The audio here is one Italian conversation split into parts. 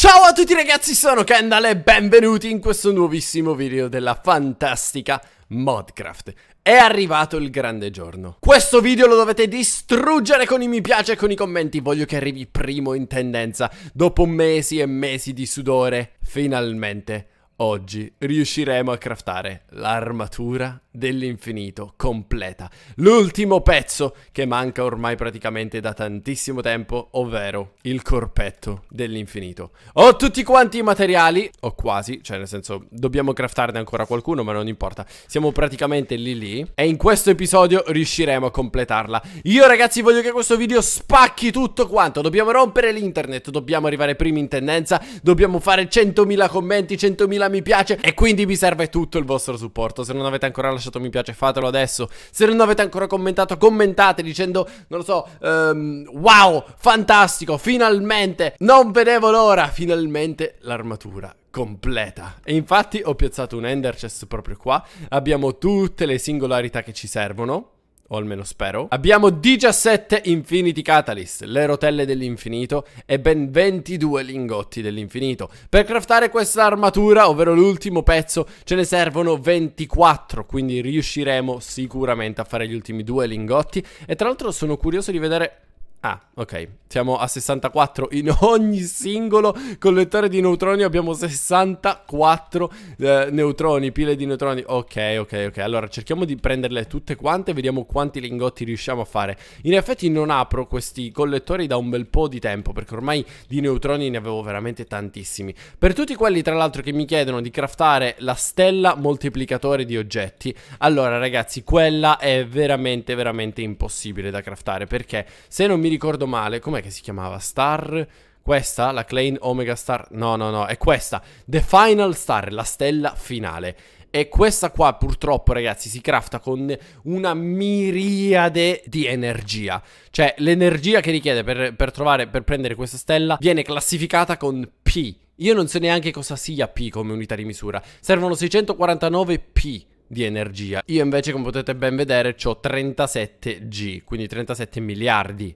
Ciao a tutti ragazzi, sono Kendall e benvenuti in questo nuovissimo video della fantastica Modcraft. È arrivato il grande giorno. Questo video lo dovete distruggere con i mi piace e con i commenti. Voglio che arrivi primo in tendenza. Dopo mesi e mesi di sudore, finalmente oggi riusciremo a craftare l'armatura dell'infinito completa. L'ultimo pezzo che manca ormai praticamente da tantissimo tempo, ovvero il corpetto dell'infinito. Ho tutti quanti i materiali, o quasi, cioè nel senso dobbiamo craftarne ancora qualcuno, ma non importa. Siamo praticamente lì lì e in questo episodio riusciremo a completarla. Io ragazzi voglio che questo video spacchi tutto quanto, dobbiamo rompere l'internet, dobbiamo arrivare primi in tendenza, dobbiamo fare 100.000 commenti, 100.000 mi piace e quindi mi serve tutto il vostro supporto. Se non avete ancora lasciato lasciato un mi piace, fatelo adesso. Se non avete ancora commentato, commentate dicendo, non lo so, um, wow, fantastico, finalmente, non vedevo l'ora, finalmente l'armatura completa. E infatti ho piazzato un ender chest proprio qua, abbiamo tutte le singolarità che ci servono o almeno spero. Abbiamo 17 Infinity Catalyst, le rotelle dell'infinito, e ben 22 lingotti dell'infinito. Per craftare questa armatura, ovvero l'ultimo pezzo, ce ne servono 24, quindi riusciremo sicuramente a fare gli ultimi due lingotti. E tra l'altro sono curioso di vedere Ah, ok. Siamo a 64 in ogni singolo collettore di neutroni. Abbiamo 64 eh, neutroni, pile di neutroni. Ok, ok, ok. Allora cerchiamo di prenderle tutte quante. Vediamo quanti lingotti riusciamo a fare. In effetti non apro questi collettori da un bel po' di tempo. Perché ormai di neutroni ne avevo veramente tantissimi. Per tutti quelli, tra l'altro, che mi chiedono di craftare la stella moltiplicatore di oggetti. Allora, ragazzi, quella è veramente, veramente impossibile da craftare. Perché se non mi mi ricordo male, com'è che si chiamava? Star... Questa, la Klein Omega Star... No, no, no, è questa. The Final Star, la stella finale. E questa qua purtroppo ragazzi si crafta con una miriade di energia Cioè l'energia che richiede per, per, trovare, per prendere questa stella viene classificata con P Io non so neanche cosa sia P come unità di misura Servono 649 P di energia Io invece come potete ben vedere ho 37 G quindi 37 miliardi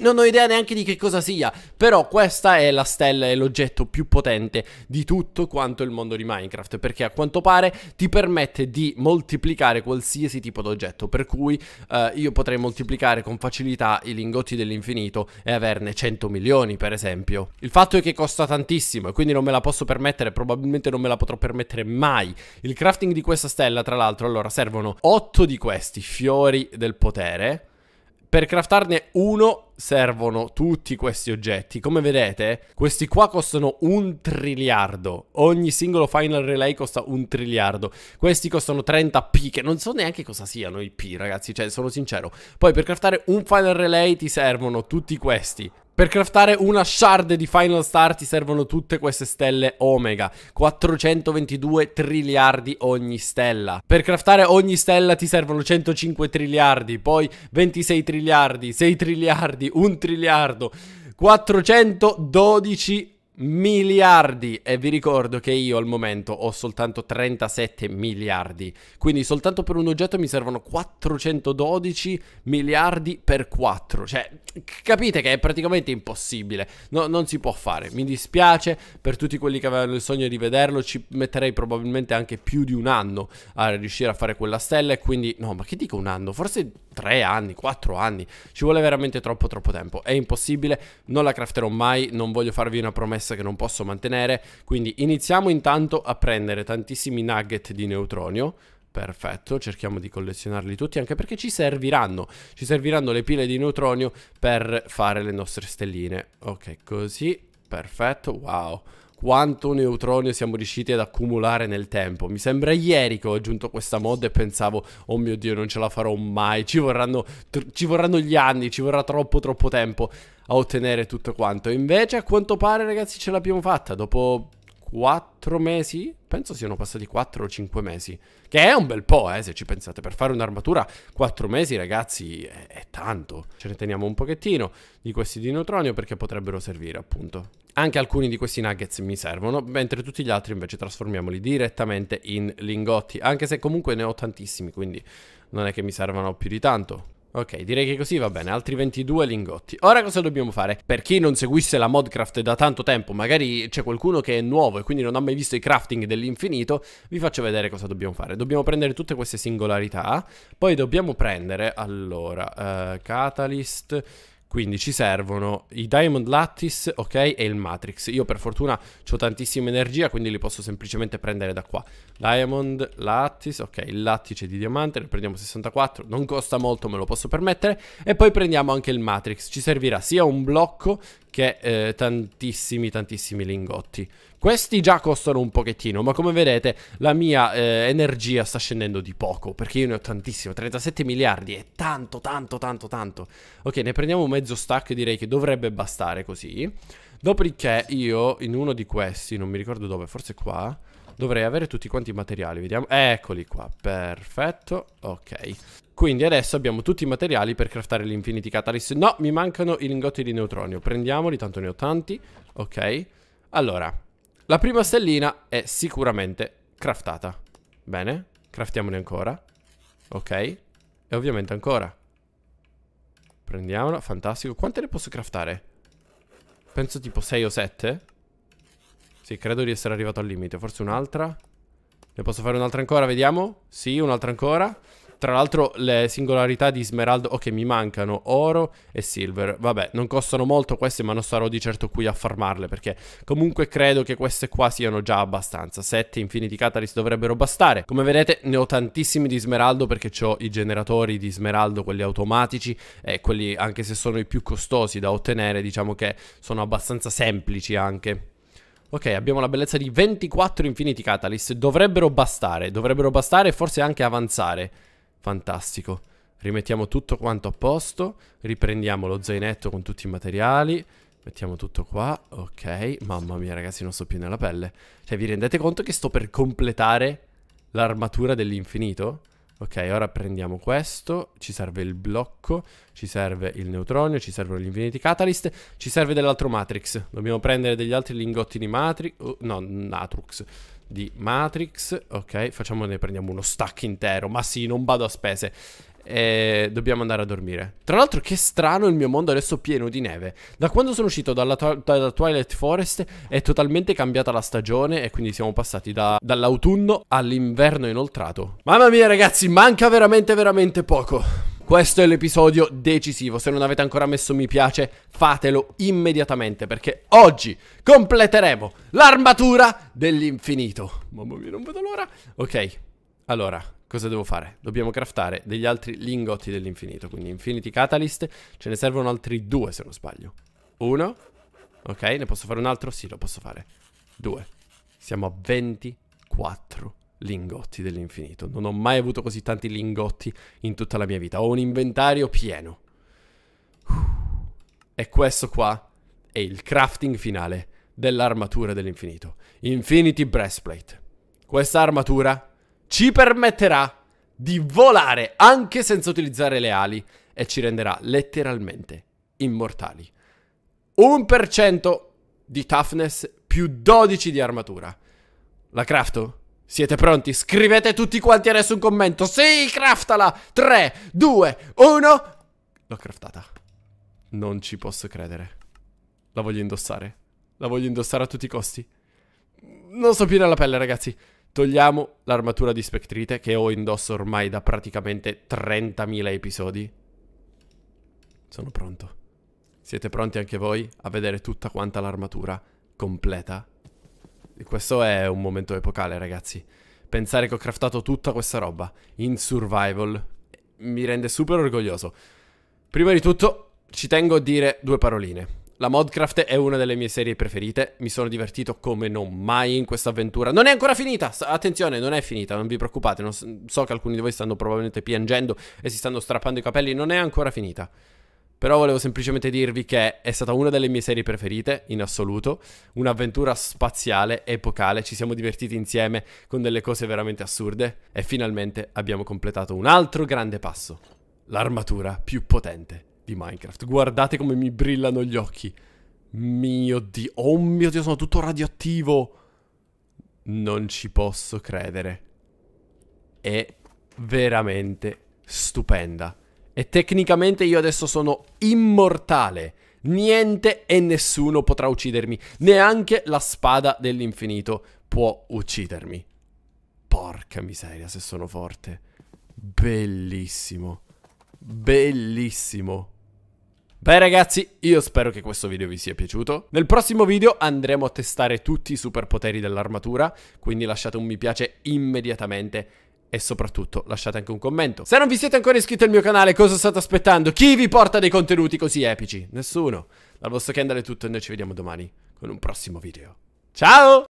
non ho idea neanche di che cosa sia, però questa è la stella e l'oggetto più potente di tutto quanto il mondo di Minecraft, perché a quanto pare ti permette di moltiplicare qualsiasi tipo d'oggetto, per cui eh, io potrei moltiplicare con facilità i lingotti dell'infinito e averne 100 milioni, per esempio. Il fatto è che costa tantissimo e quindi non me la posso permettere, probabilmente non me la potrò permettere mai. Il crafting di questa stella, tra l'altro, allora servono 8 di questi fiori del potere per craftarne uno servono tutti questi oggetti. Come vedete, questi qua costano un triliardo. Ogni singolo final relay costa un triliardo. Questi costano 30 P, che non so neanche cosa siano i P, ragazzi, cioè sono sincero. Poi per craftare un final relay ti servono tutti questi. Per craftare una shard di Final Star ti servono tutte queste stelle Omega, 422 triliardi ogni stella. Per craftare ogni stella ti servono 105 triliardi, poi 26 triliardi, 6 triliardi, 1 triliardo, 412 triliardi miliardi e vi ricordo che io al momento ho soltanto 37 miliardi quindi soltanto per un oggetto mi servono 412 miliardi per 4 cioè capite che è praticamente impossibile no, non si può fare mi dispiace per tutti quelli che avevano il sogno di vederlo ci metterei probabilmente anche più di un anno a riuscire a fare quella stella e quindi no ma che dico un anno forse 3 anni 4 anni ci vuole veramente troppo troppo tempo è impossibile non la crafterò mai non voglio farvi una promessa stress che non posso mantenere, quindi iniziamo intanto a prendere tantissimi nugget di neutronio, Perfetto, cerchiamo di collezionarli tutti anche perché ci serviranno, ci serviranno le pile di neutronio per fare le nostre stelline. Ok, così, perfetto, wow quanto neutronio siamo riusciti ad accumulare nel tempo. Mi sembra ieri che ho aggiunto questa mod e pensavo, oh mio Dio, non ce la farò mai, ci vorranno, ci vorranno gli anni, ci vorrà troppo troppo tempo a ottenere tutto quanto. Invece a quanto pare ragazzi ce l'abbiamo fatta, dopo 4 mesi? Penso siano passati 4 o 5 mesi. Che è un bel po', eh, se ci pensate. Per fare un'armatura, 4 mesi, ragazzi, è, è, tanto. Ce ne teniamo un pochettino di questi di neutronio perché potrebbero servire, appunto. Anche alcuni di questi nuggets mi servono, mentre tutti gli altri invece trasformiamoli direttamente in lingotti, anche se comunque ne ho tantissimi, quindi non è che mi servano più di tanto. Ok, direi che così va bene, altri 22 lingotti. Ora cosa dobbiamo fare? Per chi non seguisse la modcraft da tanto tempo, magari c'è qualcuno che è nuovo e quindi non ha mai visto i crafting dell'infinito, vi faccio vedere cosa dobbiamo fare. Dobbiamo prendere tutte queste singolarità, poi dobbiamo prendere, allora, uh, catalyst quindi ci servono i Diamond Lattice, ok, e il Matrix. Io per fortuna ho tantissima energia, quindi li posso semplicemente prendere da qua. Diamond Lattice, ok, il lattice di diamante, ne prendiamo 64, non costa molto, me lo posso permettere. E poi prendiamo anche il Matrix, ci servirà sia un blocco che eh, tantissimi, tantissimi lingotti. Questi già costano un pochettino, ma come vedete la mia eh, energia sta scendendo di poco, perché io ne ho tantissimo, 37 miliardi è tanto, tanto, tanto, tanto. Ok, ne prendiamo mezzo stack, direi che dovrebbe bastare così. Dopodiché io in uno di questi, non mi ricordo dove, forse qua, dovrei avere tutti quanti i materiali, vediamo. Eccoli qua, perfetto, ok. Quindi adesso abbiamo tutti i materiali per craftare l'Infinity Catalyst. No, mi mancano i lingotti di neutronio, prendiamoli, tanto ne ho tanti, ok. Allora, la prima stellina è sicuramente craftata. Bene, craftiamone ancora. Ok, e ovviamente ancora. Prendiamola, fantastico. Quante ne posso craftare? Penso tipo 6 o 7. Sì, credo di essere arrivato al limite. Forse un'altra. Ne posso fare un'altra ancora, vediamo. Sì, un'altra ancora. Tra l'altro le singolarità di Smeraldo, ok mi mancano oro e silver, vabbè non costano molto queste ma non sarò di certo qui a farmarle perché comunque credo che queste qua siano già abbastanza, 7 infinity catalyst dovrebbero bastare. Come vedete ne ho tantissimi di Smeraldo perché ho i generatori di Smeraldo, quelli automatici e quelli anche se sono i più costosi da ottenere diciamo che sono abbastanza semplici anche. Ok, abbiamo la bellezza di 24 Infinity Catalyst. Dovrebbero bastare, dovrebbero bastare e forse anche avanzare. Fantastico. Rimettiamo tutto quanto a posto. Riprendiamo lo zainetto con tutti i materiali. Mettiamo tutto qua, ok. Mamma mia ragazzi, non sto più nella pelle. Cioè, vi rendete conto che sto per completare l'armatura dell'infinito? Ok, ora prendiamo questo, ci serve il blocco, ci serve il neutronio, ci servono gli infiniti catalyst, ci serve dell'altro matrix. Dobbiamo prendere degli altri lingotti di matrix, uh, oh, no, natrux di Matrix. Ok, facciamone, prendiamo uno stack intero. Ma sì, non vado a spese. E dobbiamo andare a dormire. Tra l'altro, che strano il mio mondo adesso pieno di neve. Da quando sono uscito dalla, dalla Twilight Forest è totalmente cambiata la stagione e quindi siamo passati da dall'autunno all'inverno inoltrato. Mamma mia, ragazzi, manca veramente, veramente poco. Questo è l'episodio decisivo, se non avete ancora messo mi piace fatelo immediatamente perché oggi completeremo l'armatura dell'infinito. Mamma mia, non vedo l'ora. Ok, allora, cosa devo fare? Dobbiamo craftare degli altri lingotti dell'infinito, quindi Infinity Catalyst, ce ne servono altri due se non sbaglio. Uno, ok, ne posso fare un altro? Sì, lo posso fare. Due, siamo a 24 lingotti dell'infinito. Non ho mai avuto così tanti lingotti in tutta la mia vita. Ho un inventario pieno. E questo qua è il crafting finale dell'armatura dell'infinito. Infinity Breastplate. Questa armatura ci permetterà di volare anche senza utilizzare le ali e ci renderà letteralmente immortali. 1% di toughness più 12 di armatura. La crafto? Siete pronti? Scrivete tutti quanti adesso un commento. Sì, craftala! 3, 2, 1. L'ho craftata. Non ci posso credere. La voglio indossare. La voglio indossare a tutti i costi. Non so più nella pelle, ragazzi. Togliamo l'armatura di Spectrite che ho indosso ormai da praticamente 30.000 episodi. Sono pronto. Siete pronti anche voi a vedere tutta quanta l'armatura completa questo è un momento epocale, ragazzi. Pensare che ho craftato tutta questa roba in survival mi rende super orgoglioso. Prima di tutto, ci tengo a dire due paroline. La Modcraft è una delle mie serie preferite, mi sono divertito come non mai in questa avventura. Non è ancora finita, attenzione, non è finita, non vi preoccupate, non so, so che alcuni di voi stanno probabilmente piangendo e si stanno strappando i capelli, non è ancora finita. Però volevo semplicemente dirvi che è stata una delle mie serie preferite in assoluto, un'avventura spaziale, epocale, ci siamo divertiti insieme con delle cose veramente assurde e finalmente abbiamo completato un altro grande passo, l'armatura più potente di Minecraft. Guardate come mi brillano gli occhi. Mio Dio, oh mio Dio, sono tutto radioattivo. Non ci posso credere. È veramente stupenda. E tecnicamente io adesso sono immortale. Niente e nessuno potrà uccidermi. Neanche la spada dell'infinito può uccidermi. Porca miseria se sono forte. Bellissimo. Bellissimo. Beh ragazzi, io spero che questo video vi sia piaciuto. Nel prossimo video andremo a testare tutti i superpoteri dell'armatura, quindi lasciate un mi piace immediatamente e soprattutto lasciate anche un commento. Se non vi siete ancora iscritti al mio canale, cosa state aspettando? Chi vi porta dei contenuti così epici? Nessuno. Dal vostro Kendall è tutto e noi ci vediamo domani con un prossimo video. Ciao!